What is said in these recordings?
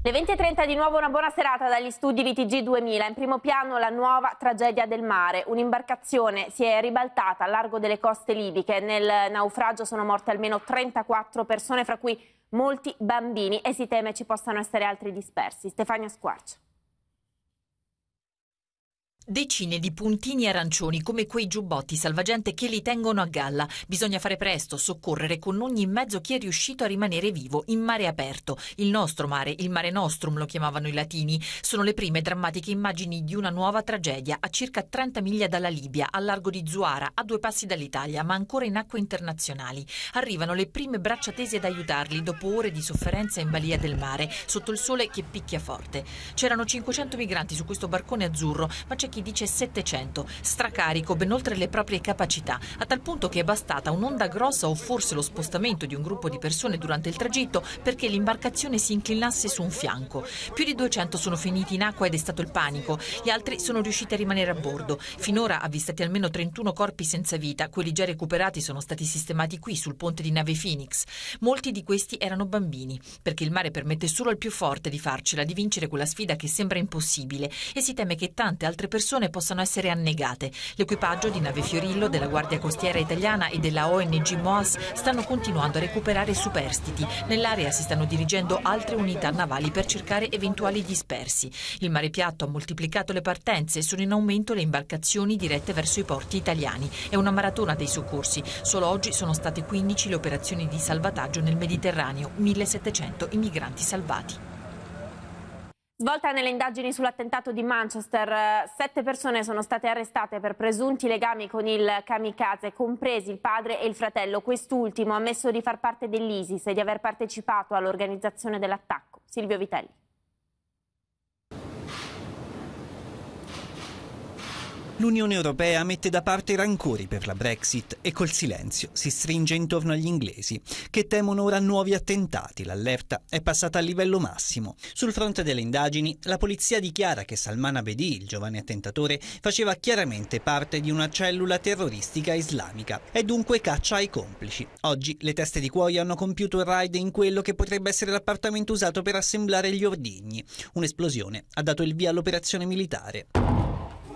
Le 20.30 di nuovo una buona serata dagli studi di tg 2000. In primo piano la nuova tragedia del mare. Un'imbarcazione si è ribaltata a largo delle coste libiche. Nel naufragio sono morte almeno 34 persone, fra cui molti bambini e si teme ci possano essere altri dispersi. Stefania Squarcio. Decine di puntini arancioni come quei giubbotti salvagente che li tengono a galla. Bisogna fare presto, soccorrere con ogni mezzo chi è riuscito a rimanere vivo in mare aperto. Il nostro mare, il mare nostrum lo chiamavano i latini, sono le prime drammatiche immagini di una nuova tragedia a circa 30 miglia dalla Libia, a largo di Zuara, a due passi dall'Italia, ma ancora in acque internazionali. Arrivano le prime braccia tese ad aiutarli dopo ore di sofferenza in balia del mare, sotto il sole che picchia forte. C'erano 500 migranti su questo barcone azzurro, ma c'è chi chi dice 700, stracarico ben oltre le proprie capacità, a tal punto che è bastata un'onda grossa o forse lo spostamento di un gruppo di persone durante il tragitto perché l'imbarcazione si inclinasse su un fianco. Più di 200 sono finiti in acqua ed è stato il panico, gli altri sono riusciti a rimanere a bordo. Finora avvistati almeno 31 corpi senza vita, quelli già recuperati sono stati sistemati qui sul ponte di nave Phoenix. Molti di questi erano bambini, perché il mare permette solo al più forte di farcela, di vincere quella sfida che sembra impossibile e si teme che tante altre persone persone possano essere annegate. L'equipaggio di nave Fiorillo, della Guardia Costiera Italiana e della ONG MOAS stanno continuando a recuperare superstiti. Nell'area si stanno dirigendo altre unità navali per cercare eventuali dispersi. Il mare piatto ha moltiplicato le partenze e sono in aumento le imbarcazioni dirette verso i porti italiani. È una maratona dei soccorsi. Solo oggi sono state 15 le operazioni di salvataggio nel Mediterraneo, 1700 i migranti salvati. Svolta nelle indagini sull'attentato di Manchester, eh, sette persone sono state arrestate per presunti legami con il kamikaze, compresi il padre e il fratello. Quest'ultimo ha ammesso di far parte dell'ISIS e di aver partecipato all'organizzazione dell'attacco. Silvio Vitelli. L'Unione Europea mette da parte i rancori per la Brexit e col silenzio si stringe intorno agli inglesi, che temono ora nuovi attentati. L'allerta è passata al livello massimo. Sul fronte delle indagini, la polizia dichiara che Salman Abedi, il giovane attentatore, faceva chiaramente parte di una cellula terroristica islamica e dunque caccia ai complici. Oggi le teste di cuoio hanno compiuto il raid in quello che potrebbe essere l'appartamento usato per assemblare gli ordigni. Un'esplosione ha dato il via all'operazione militare.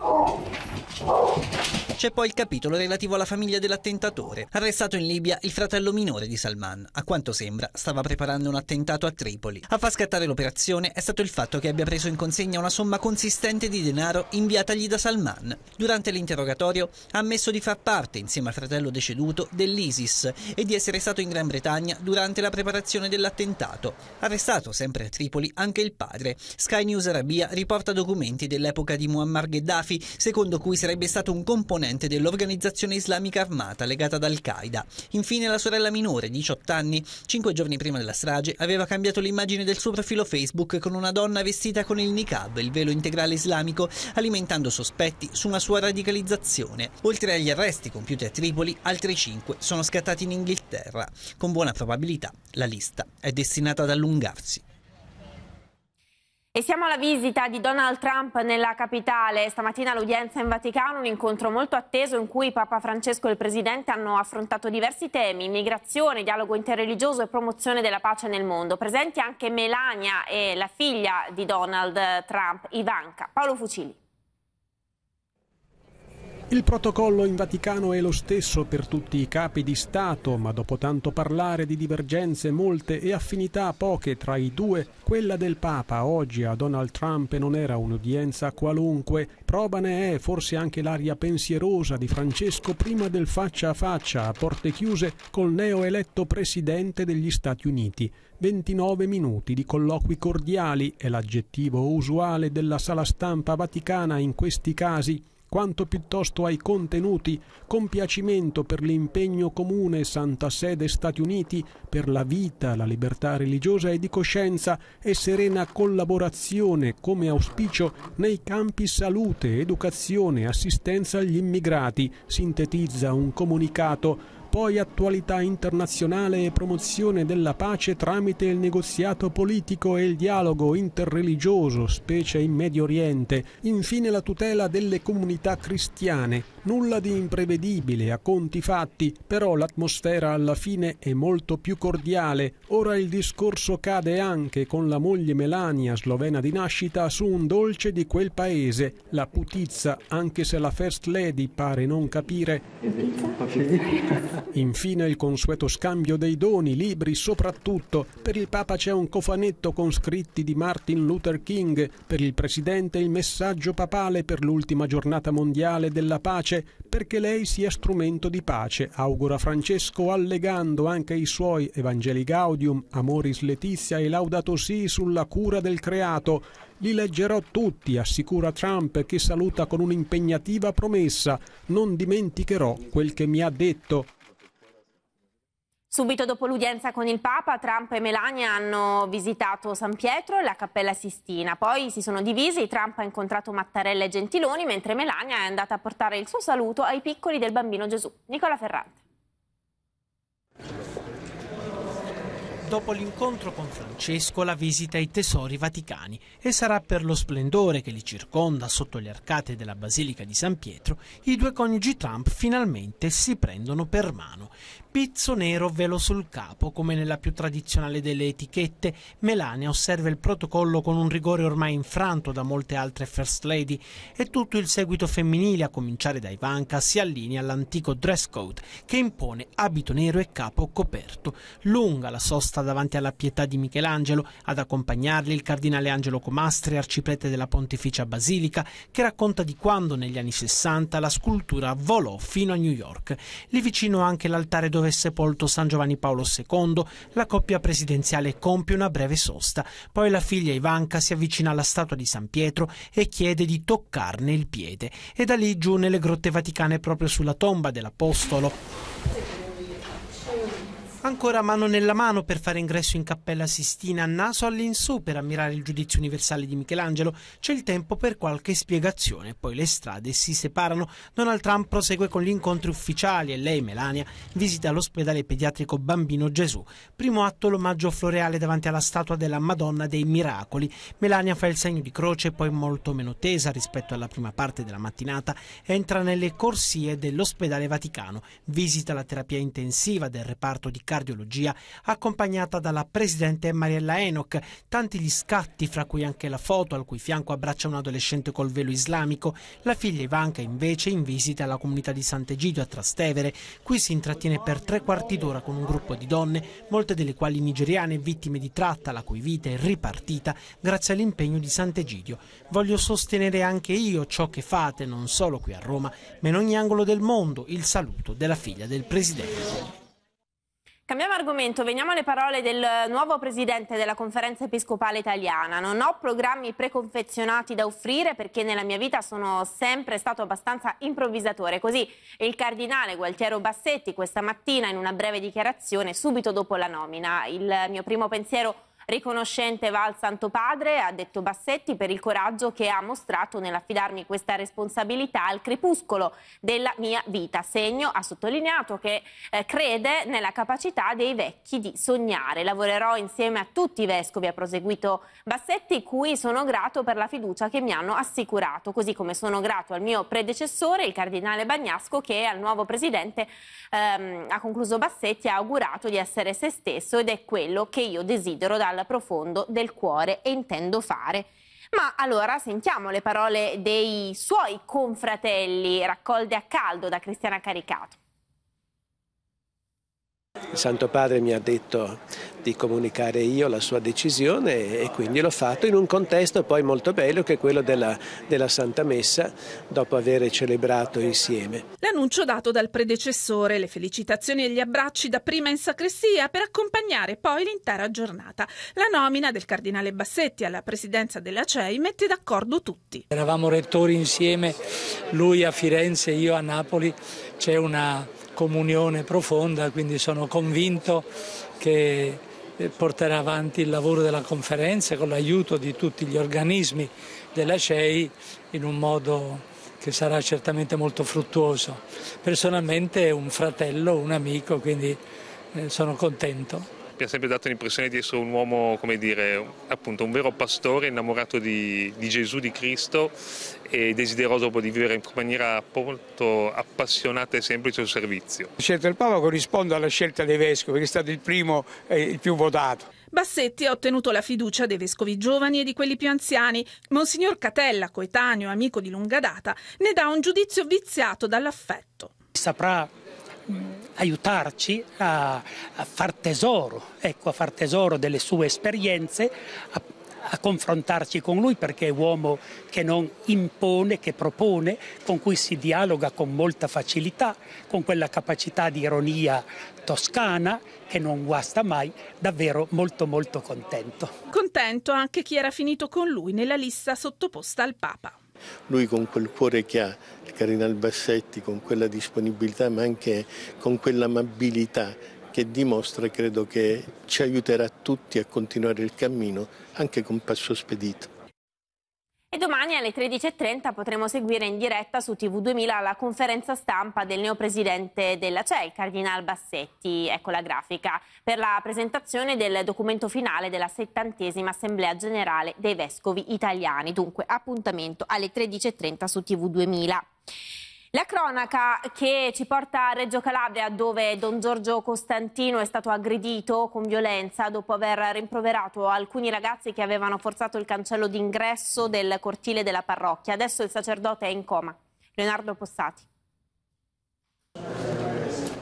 Oh! C'è poi il capitolo relativo alla famiglia dell'attentatore. Arrestato in Libia il fratello minore di Salman. A quanto sembra stava preparando un attentato a Tripoli. A far scattare l'operazione è stato il fatto che abbia preso in consegna una somma consistente di denaro inviatagli da Salman. Durante l'interrogatorio ha ammesso di far parte, insieme al fratello deceduto, dell'ISIS e di essere stato in Gran Bretagna durante la preparazione dell'attentato. Arrestato sempre a Tripoli anche il padre. Sky News Arabia riporta documenti dell'epoca di Muammar Gheddafi, secondo cui sarebbe stato un componente componente dell'organizzazione islamica armata legata ad Al-Qaeda. Infine la sorella minore, 18 anni, 5 giorni prima della strage, aveva cambiato l'immagine del suo profilo Facebook con una donna vestita con il niqab, il velo integrale islamico, alimentando sospetti su una sua radicalizzazione. Oltre agli arresti compiuti a Tripoli, altri 5 sono scattati in Inghilterra. Con buona probabilità la lista è destinata ad allungarsi. E siamo alla visita di Donald Trump nella capitale. Stamattina l'udienza in Vaticano, un incontro molto atteso in cui Papa Francesco e il Presidente hanno affrontato diversi temi, immigrazione, dialogo interreligioso e promozione della pace nel mondo. Presenti anche Melania e la figlia di Donald Trump, Ivanka. Paolo Fucili. Il protocollo in Vaticano è lo stesso per tutti i capi di Stato, ma dopo tanto parlare di divergenze molte e affinità poche tra i due, quella del Papa oggi a Donald Trump non era un'udienza qualunque. Proba ne è forse anche l'aria pensierosa di Francesco prima del faccia a faccia a porte chiuse col neoeletto presidente degli Stati Uniti. 29 minuti di colloqui cordiali è l'aggettivo usuale della sala stampa vaticana in questi casi quanto piuttosto ai contenuti, compiacimento per l'impegno comune Santa Sede Stati Uniti per la vita, la libertà religiosa e di coscienza e serena collaborazione come auspicio nei campi salute, educazione, assistenza agli immigrati, sintetizza un comunicato poi attualità internazionale e promozione della pace tramite il negoziato politico e il dialogo interreligioso, specie in Medio Oriente. Infine la tutela delle comunità cristiane, Nulla di imprevedibile a conti fatti, però l'atmosfera alla fine è molto più cordiale. Ora il discorso cade anche con la moglie Melania, slovena di nascita, su un dolce di quel paese, la putizza, anche se la first lady pare non capire. Infine il consueto scambio dei doni, libri soprattutto. Per il Papa c'è un cofanetto con scritti di Martin Luther King, per il Presidente il messaggio papale per l'ultima giornata mondiale della pace pace perché lei sia strumento di pace, augura Francesco allegando anche i suoi Evangeli Gaudium, Amoris Letizia e Laudato Si sulla cura del creato. Li leggerò tutti, assicura Trump che saluta con un'impegnativa promessa, non dimenticherò quel che mi ha detto. Subito dopo l'udienza con il Papa, Trump e Melania hanno visitato San Pietro e la Cappella Sistina. Poi si sono divisi, Trump ha incontrato Mattarella e Gentiloni, mentre Melania è andata a portare il suo saluto ai piccoli del bambino Gesù. Nicola Ferrante. Dopo l'incontro con Francesco la visita ai tesori vaticani e sarà per lo splendore che li circonda sotto le arcate della Basilica di San Pietro i due coniugi Trump finalmente si prendono per mano. Pizzo nero velo sul capo, come nella più tradizionale delle etichette, Melania osserva il protocollo con un rigore ormai infranto da molte altre first lady e tutto il seguito femminile, a cominciare da Ivanka, si allinea all'antico dress code che impone abito nero e capo coperto. Lunga la sosta risposta davanti alla pietà di Michelangelo, ad accompagnarli il cardinale Angelo Comastri, arciprete della Pontificia Basilica, che racconta di quando negli anni 60 la scultura volò fino a New York. Lì vicino anche l'altare dove è sepolto San Giovanni Paolo II, la coppia presidenziale compie una breve sosta, poi la figlia Ivanka si avvicina alla statua di San Pietro e chiede di toccarne il piede e da lì giù nelle grotte vaticane proprio sulla tomba dell'Apostolo. Ancora mano nella mano per fare ingresso in Cappella Sistina naso all'insù per ammirare il giudizio universale di Michelangelo. C'è il tempo per qualche spiegazione, poi le strade si separano. Donald Trump prosegue con gli incontri ufficiali e lei, Melania, visita l'ospedale pediatrico Bambino Gesù. Primo atto l'omaggio floreale davanti alla statua della Madonna dei Miracoli. Melania fa il segno di croce, poi molto meno tesa rispetto alla prima parte della mattinata. Entra nelle corsie dell'ospedale Vaticano, visita la terapia intensiva del reparto di casa cardiologia, accompagnata dalla presidente Mariella Enoch. Tanti gli scatti, fra cui anche la foto al cui fianco abbraccia un adolescente col velo islamico. La figlia Ivanka invece in visita alla comunità di Sant'Egidio a Trastevere, qui si intrattiene per tre quarti d'ora con un gruppo di donne, molte delle quali nigeriane vittime di tratta, la cui vita è ripartita grazie all'impegno di Sant'Egidio. Voglio sostenere anche io ciò che fate, non solo qui a Roma, ma in ogni angolo del mondo, il saluto della figlia del Presidente. Cambiamo argomento, veniamo alle parole del nuovo presidente della conferenza episcopale italiana. Non ho programmi preconfezionati da offrire perché nella mia vita sono sempre stato abbastanza improvvisatore. Così il cardinale Gualtiero Bassetti questa mattina in una breve dichiarazione subito dopo la nomina. Il mio primo pensiero è Riconoscente va al Santo Padre, ha detto Bassetti, per il coraggio che ha mostrato nell'affidarmi questa responsabilità al crepuscolo della mia vita. Segno ha sottolineato che eh, crede nella capacità dei vecchi di sognare. Lavorerò insieme a tutti i vescovi, ha proseguito Bassetti, cui sono grato per la fiducia che mi hanno assicurato, così come sono grato al mio predecessore, il cardinale Bagnasco, che al nuovo presidente, ehm, ha concluso Bassetti, ha augurato di essere se stesso ed è quello che io desidero dal dal profondo del cuore e intendo fare. Ma allora sentiamo le parole dei suoi confratelli raccolte a caldo da Cristiana Caricato. Il Santo Padre mi ha detto di comunicare io la sua decisione e quindi l'ho fatto in un contesto poi molto bello che è quello della, della Santa Messa dopo aver celebrato insieme. L'annuncio dato dal predecessore, le felicitazioni e gli abbracci dapprima in sacrestia per accompagnare poi l'intera giornata. La nomina del Cardinale Bassetti alla presidenza della CEI mette d'accordo tutti. Eravamo rettori insieme, lui a Firenze, io a Napoli, c'è una comunione profonda, quindi sono convinto che eh, porterà avanti il lavoro della conferenza con l'aiuto di tutti gli organismi della CEI in un modo che sarà certamente molto fruttuoso. Personalmente è un fratello, un amico, quindi eh, sono contento mi ha sempre dato l'impressione di essere un uomo, come dire, appunto un vero pastore innamorato di, di Gesù, di Cristo e desideroso di vivere in maniera molto appassionata e semplice il servizio. La scelta del Papa corrisponde alla scelta dei Vescovi, che è stato il primo e il più votato. Bassetti ha ottenuto la fiducia dei vescovi giovani e di quelli più anziani. Monsignor Catella, coetaneo amico di lunga data, ne dà un giudizio viziato dall'affetto. Saprà aiutarci a, a far tesoro, ecco, a far tesoro delle sue esperienze, a, a confrontarci con lui perché è uomo che non impone, che propone, con cui si dialoga con molta facilità, con quella capacità di ironia toscana che non guasta mai, davvero molto molto contento. Contento anche chi era finito con lui nella lista sottoposta al Papa. Lui con quel cuore che ha Carinal Bassetti con quella disponibilità ma anche con quell'amabilità che dimostra credo che ci aiuterà tutti a continuare il cammino anche con passo spedito. E domani alle 13.30 potremo seguire in diretta su TV2000 la conferenza stampa del neopresidente della CE, il Cardinal Bassetti. Ecco la grafica per la presentazione del documento finale della settantesima Assemblea Generale dei Vescovi Italiani. Dunque appuntamento alle 13.30 su TV2000. La cronaca che ci porta a Reggio Calabria dove Don Giorgio Costantino è stato aggredito con violenza dopo aver rimproverato alcuni ragazzi che avevano forzato il cancello d'ingresso del cortile della parrocchia. Adesso il sacerdote è in coma. Leonardo Possati.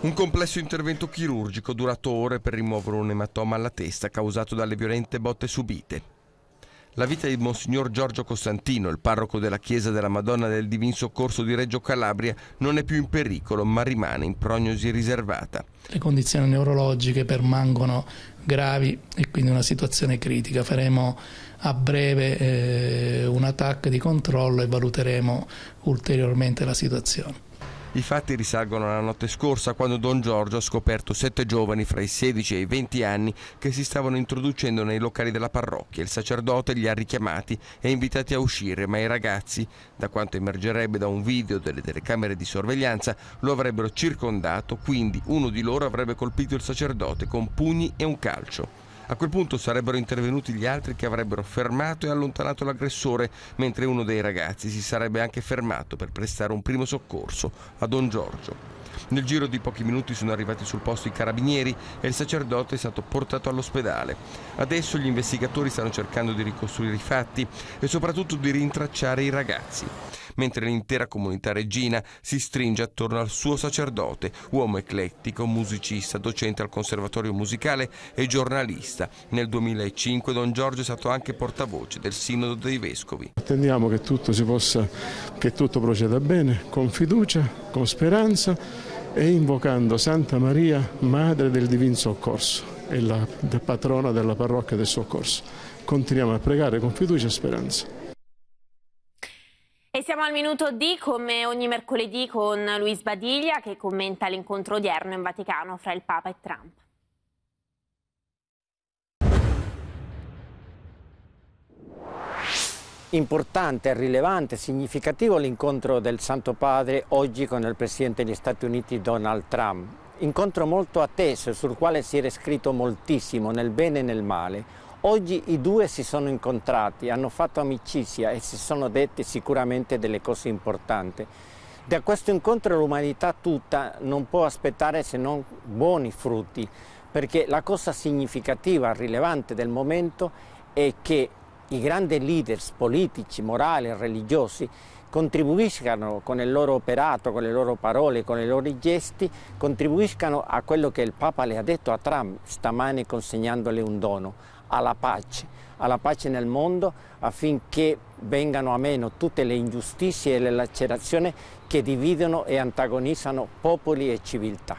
Un complesso intervento chirurgico durato ore per rimuovere un ematoma alla testa causato dalle violente botte subite la vita di Monsignor Giorgio Costantino, il parroco della chiesa della Madonna del Divin Soccorso di Reggio Calabria, non è più in pericolo, ma rimane in prognosi riservata. Le condizioni neurologiche permangono gravi e quindi una situazione critica. Faremo a breve eh, un attacco di controllo e valuteremo ulteriormente la situazione. I fatti risalgono alla notte scorsa quando Don Giorgio ha scoperto sette giovani fra i 16 e i 20 anni che si stavano introducendo nei locali della parrocchia. Il sacerdote li ha richiamati e invitati a uscire, ma i ragazzi, da quanto emergerebbe da un video delle telecamere di sorveglianza, lo avrebbero circondato, quindi uno di loro avrebbe colpito il sacerdote con pugni e un calcio. A quel punto sarebbero intervenuti gli altri che avrebbero fermato e allontanato l'aggressore, mentre uno dei ragazzi si sarebbe anche fermato per prestare un primo soccorso a Don Giorgio. Nel giro di pochi minuti sono arrivati sul posto i carabinieri e il sacerdote è stato portato all'ospedale. Adesso gli investigatori stanno cercando di ricostruire i fatti e soprattutto di rintracciare i ragazzi. Mentre l'intera comunità reggina si stringe attorno al suo sacerdote, uomo eclettico, musicista, docente al conservatorio musicale e giornalista. Nel 2005 Don Giorgio è stato anche portavoce del Sinodo dei Vescovi. Attendiamo che tutto, possa, che tutto proceda bene, con fiducia, con speranza e invocando Santa Maria, Madre del Divin Soccorso e la patrona della parrocchia del Soccorso. Continuiamo a pregare con fiducia e speranza. E siamo al minuto D come ogni mercoledì con Luis Badiglia che commenta l'incontro odierno in Vaticano fra il Papa e Trump. importante, rilevante, significativo l'incontro del Santo Padre oggi con il Presidente degli Stati Uniti Donald Trump. Incontro molto atteso sul quale si era scritto moltissimo nel bene e nel male. Oggi i due si sono incontrati, hanno fatto amicizia e si sono dette sicuramente delle cose importanti. Da questo incontro l'umanità tutta non può aspettare se non buoni frutti, perché la cosa significativa, rilevante del momento è che i grandi leaders politici, morali, e religiosi contribuiscano con il loro operato, con le loro parole, con i loro gesti, contribuiscano a quello che il Papa le ha detto a Trump stamane consegnandole un dono, alla pace, alla pace nel mondo affinché vengano a meno tutte le ingiustizie e le lacerazioni che dividono e antagonizzano popoli e civiltà.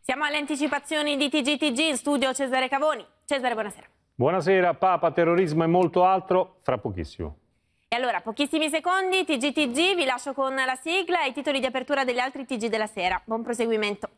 Siamo alle anticipazioni di TGTG, in studio Cesare Cavoni. Cesare, buonasera. Buonasera, Papa, terrorismo e molto altro fra pochissimo. E allora, pochissimi secondi, TGTG, vi lascio con la sigla e i titoli di apertura degli altri TG della sera. Buon proseguimento.